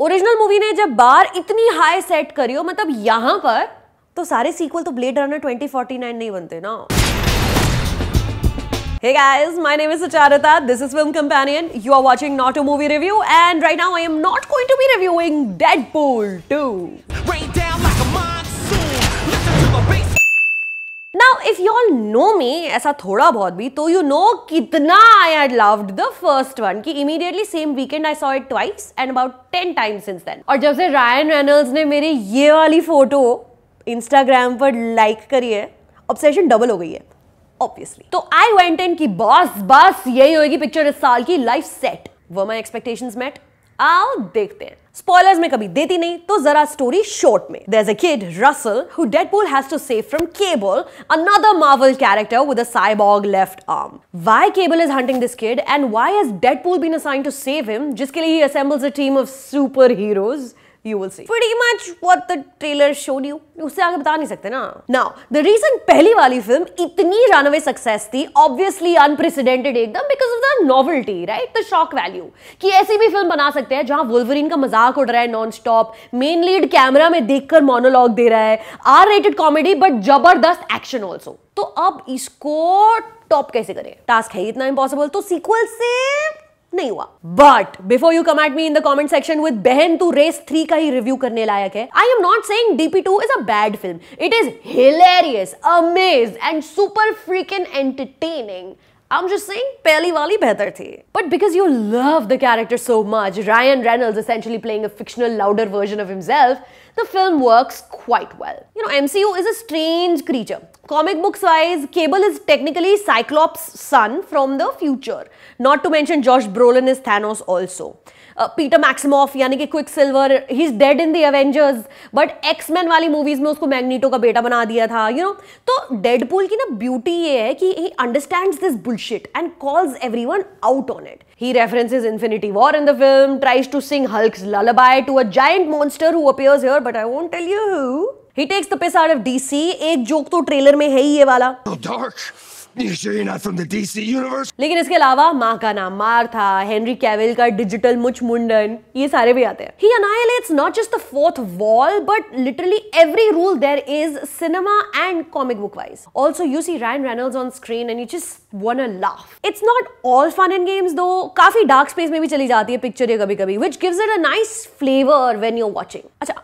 Original movie ने जब बार इतनी हाई सेट करी हो मतलब यहां पर तो सारे सीक्वल तो ब्लेड रनर 2049 नहीं बनते ना Hey guys, my name is Sacharita. This is Film Companion. You are watching Not a Movie Review, and right now I am not going to be reviewing Deadpool 2. Right. Now if you all know me ऐसा थोड़ा बहुत भी तो you know कितना I had loved the first one कि immediately same weekend I saw it twice and about ten time since then और जब से रायन रेनल्स ने मेरी ये वाली फोटो इंस्टाग्राम पर लाइक करी है ऑब्सेशन डबल हो गई है ऑब्वियसली तो आई वेंट इन की बॉस बस यही होगी पिक्चर इस साल की लाइफ सेट वो माई एक्सपेक्टेशन मेट आओ देखते हैं स्पॉयलर्स में कभी देती नहीं तो जरा स्टोरी शॉर्ट में there is Russell who Deadpool has to save from Cable another Marvel character with a cyborg left arm why Cable is hunting this kid and why has Deadpool been assigned to save him जिसके लिए he assembles a team of super heroes you will see pretty much what the trailer showed you उससे आगे बता नहीं सकते ना now the reason पहली वाली फिल्म इतनी runaway success थी obviously unprecedented एकदम because of the novelty right the shock value कि ऐसी भी फिल्म बना सकते हैं जहां वोल्वरिन का मजाक उड़ रहा है non stop main lead camera में देखकर मोनोलॉग दे रहा है आर रेटेड कॉमेडी बट जबरदस्त एक्शन ऑल्सो तो अब इसको टॉप कैसे करें टास्क है इतना इम्पॉसिबल तो सीक्वल से नहीं हुआ but before you come at me in the comment section with बहन तू रेस थ्री का ही रिव्यू करने लायक है I am not saying DP two is a bad film it is hilarious amaze and super freakin entertaining I'm just saying, पहली वाली बेहतर थी But because you love the character so much, Ryan Reynolds essentially playing a fictional, louder version of himself, the film works quite well. You know, MCU is a strange creature. Comic books-wise, Cable is technically Cyclops' son from the future. Not to mention Josh Brolin is Thanos also. Uh, Peter Maximoff, Yannicke Quicksilver, he's dead in the Avengers. But X-Men wali movies mein usko Magneto ka beta you know. So Deadpool ki na beauty ye hai he understands this bullshit and calls everyone out on it. He references Infinity War in the film, tries to sing Hulk's lullaby to a giant monster who appears here but I won't tell you who he takes the piss out of DC एक joke तो trailer में है ही ये वाला लेकिन इसके अलावा माँ का नाम मार था हेनरी कैवेल का डिजिटल मुच मुंडन ये सारे भी आते हैं he annihilates not just the fourth wall but literally every rule there is cinema and comic book wise also you see Ryan Reynolds on screen and you just want a laugh it's not all fun and games though काफी dark space में भी चली जाती है picture ये कभी कभी which gives it a nice flavour when you're watching अच्छा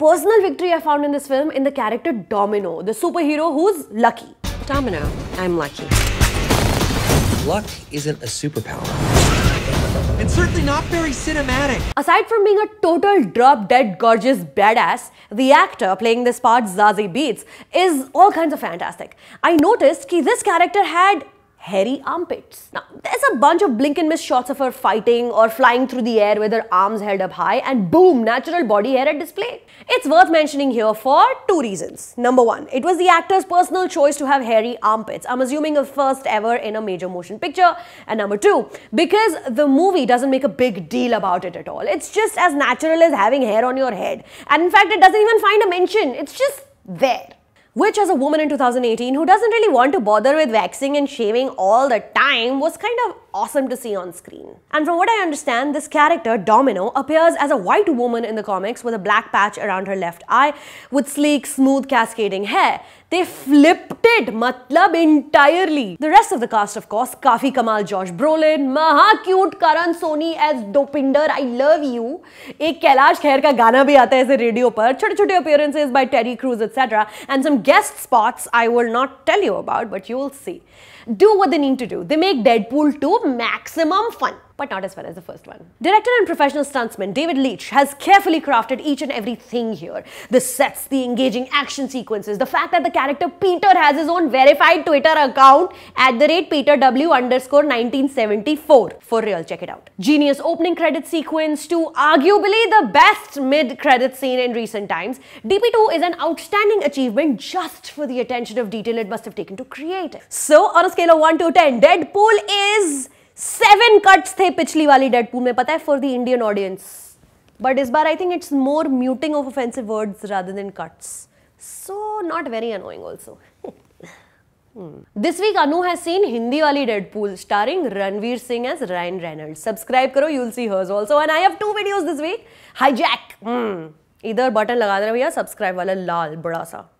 personal victory I found in this film in the character Domino, the superhero who's lucky. Domino, I'm lucky. Luck isn't a superpower. It's certainly not very cinematic. Aside from being a total drop dead gorgeous badass, the actor playing this part, Zazie Beats, is all kinds of fantastic. I noticed that this character had hairy armpits. Now, there's a bunch of blink and miss shots of her fighting or flying through the air with her arms held up high and boom, natural body hair at display. It's worth mentioning here for two reasons. Number one, it was the actor's personal choice to have hairy armpits. I'm assuming a first ever in a major motion picture. And number two, because the movie doesn't make a big deal about it at all. It's just as natural as having hair on your head. And in fact, it doesn't even find a mention. It's just there which as a woman in 2018 who doesn't really want to bother with waxing and shaving all the time was kind of awesome to see on screen. And from what I understand, this character, Domino, appears as a white woman in the comics with a black patch around her left eye with sleek, smooth, cascading hair. They flipped it, matlab entirely. The rest of the cast, of course, Kafi Kamal, Josh Brolin, Maha cute Karan Sony as Dopinder, I love you. एक कैलाश खैर का गाना भी आता है ऐसे radio पर छोटे छोटे appearances by Terry Crews, etc. And some guest spots I will not tell you about, but you will see. Do what they need to do. They make Deadpool 2 maximum fun but not as well as the first one. Director and professional stuntsman David Leitch has carefully crafted each and everything here. The sets, the engaging action sequences, the fact that the character Peter has his own verified Twitter account at the rate peterw underscore 1974. For real, check it out. Genius opening credit sequence to arguably the best mid-credit scene in recent times. DP2 is an outstanding achievement just for the attention of detail it must have taken to create it. So on a scale of 1 to 10, Deadpool is seven cuts थे पिछली वाली Deadpool में पता है for the Indian audience but इस बार I think it's more muting of offensive words rather than cuts so not very annoying also this week Anu has seen Hindi वाली Deadpool starring Ranveer Singh as Ryan Reynolds subscribe करो you'll see hers also and I have two videos this week hijack इधर button लगा देना भैया subscribe वाला लाल बड़ा सा